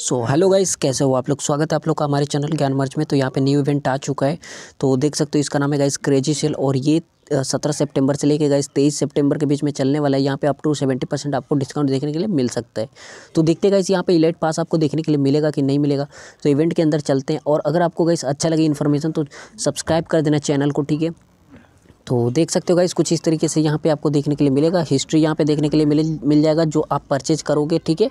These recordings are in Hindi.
सो हेलो गाइस कैसे हो आप लोग स्वागत है आप लोग का हमारे चैनल ज्ञान मर्च में तो यहाँ पे न्यू इवेंट आ चुका है तो देख सकते हो इसका नाम है गाइस क्रेजी सेल और ये सत्रह सितंबर से लेके गाइस तेईस सितंबर के बीच में चलने वाला है यहाँ पे अप टू सेवेंटी परसेंट आपको डिस्काउंट देखने के लिए मिल सकता है तो देखते गाइस यहाँ पे इलेट पास आपको देखने के लिए मिलेगा कि नहीं मिलेगा तो इवेंट के अंदर चलते हैं और अगर आपको गाइस अच्छा लगे इन्फॉर्मेशन तो सब्सक्राइब कर देना चैनल को ठीक है तो देख सकते हो गाइस कुछ इस तरीके से यहाँ पे आपको देखने के लिए मिलेगा हिस्ट्री यहाँ पे देखने के लिए मिल जाएगा जो आप परचेज करोगे ठीक है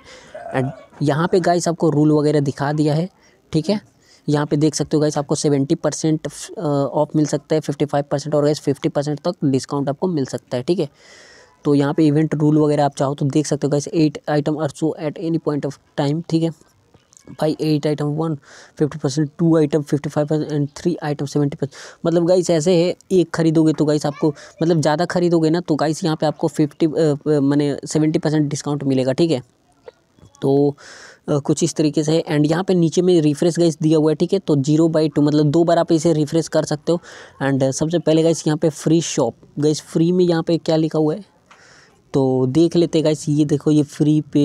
एंड यहाँ पे गाइस आपको रूल वगैरह दिखा दिया है ठीक है यहाँ पे देख सकते हो गाइस आपको 70 परसेंट ऑफ मिल सकता है 55 परसेंट और गाइस 50 परसेंट तक डिस्काउंट आपको मिल सकता है ठीक है तो यहाँ पे इवेंट रूल वगैरह आप चाहो तो देख सकते हो guys at item are so at any point of time ठीक है भाई at item one fifty percent two item fifty five percent and three item seventy percent मतलब गाइस ऐसे है एक खरीदोगे तो गाइस आपको मतलब ज़्यादा खरीदोगे ना तो गाइस यहाँ पे आपको फिफ्टी मैंने सेवेंटी परसेंट डिस्काउंट मिलेगा ठीक है तो आ, कुछ इस तरीके से है एंड यहाँ पे नीचे में रिफ्रेश गाइस दिया हुआ है ठीक है तो जीरो बाई टू मतलब दो बार आप इसे रिफ्रेश कर सकते हो एंड सबसे पहले गाइस यहाँ पे फ्री शॉप गाइस फ्री में यहाँ पे क्या लिखा हुआ है तो देख लेते गाइस ये देखो ये फ्री पे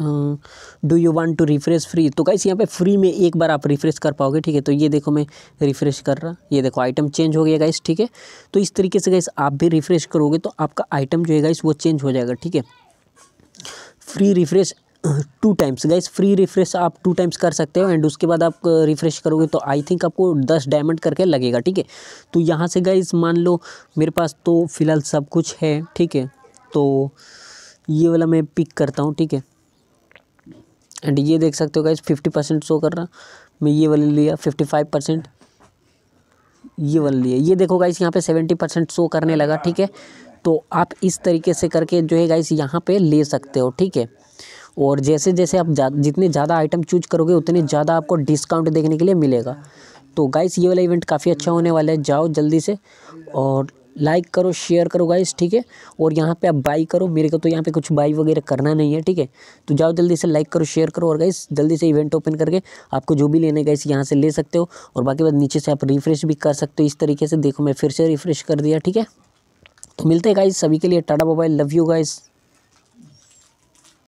do you want to refresh free तो गाइस यहाँ पे फ्री में एक बार आप रिफ्रेश कर पाओगे ठीक है तो ये देखो मैं रिफ्रेश कर रहा ये देखो आइटम चेंज हो गया गाइस ठीक है तो इस तरीके से गाइस आप भी रिफ्रेश करोगे तो आपका आइटम जो है गाइस वो चेंज हो जाएगा ठीक है free refresh two times guys free refresh आप टू टाइम्स कर सकते हो एंड उसके बाद आप रिफ्रेश uh, करोगे तो आई थिंक आपको दस डायमंड करके लगेगा ठीक है तो यहाँ से गाइस मान लो मेरे पास तो फ़िलहाल सब कुछ है ठीक है तो ये वाला मैं पिक करता हूँ ठीक है एंड ये देख सकते हो गाइज फिफ्टी परसेंट शो कर रहा मैं ये वाला लिया फिफ्टी फाइव परसेंट ये वाली है ये देखो गाइस यहाँ पे सेवेंटी परसेंट शो करने लगा ठीक है तो आप इस तरीके से करके जो है गाइस यहाँ पे ले सकते हो ठीक है और जैसे जैसे आप जा, जितने ज़्यादा आइटम चूज करोगे उतने ज़्यादा आपको डिस्काउंट देखने के लिए मिलेगा तो गाइस ये वाला इवेंट काफ़ी अच्छा होने वाला है जाओ जल्दी से और लाइक करो शेयर करो गाइस ठीक है और यहाँ पे आप बाई करो मेरे को तो यहाँ पे कुछ बाई वगैरह करना नहीं है ठीक है तो जाओ जल्दी से लाइक करो शेयर करो और गाइस जल्दी से इवेंट ओपन करके आपको जो भी लेने गाइस यहाँ से ले सकते हो और बाकी बाद नीचे से आप रिफ्रेश भी कर सकते हो इस तरीके से देखो मैं फिर से रिफ्रेश कर दिया ठीक है तो मिलते हैं गाइस सभी के लिए Tata mobile love you guys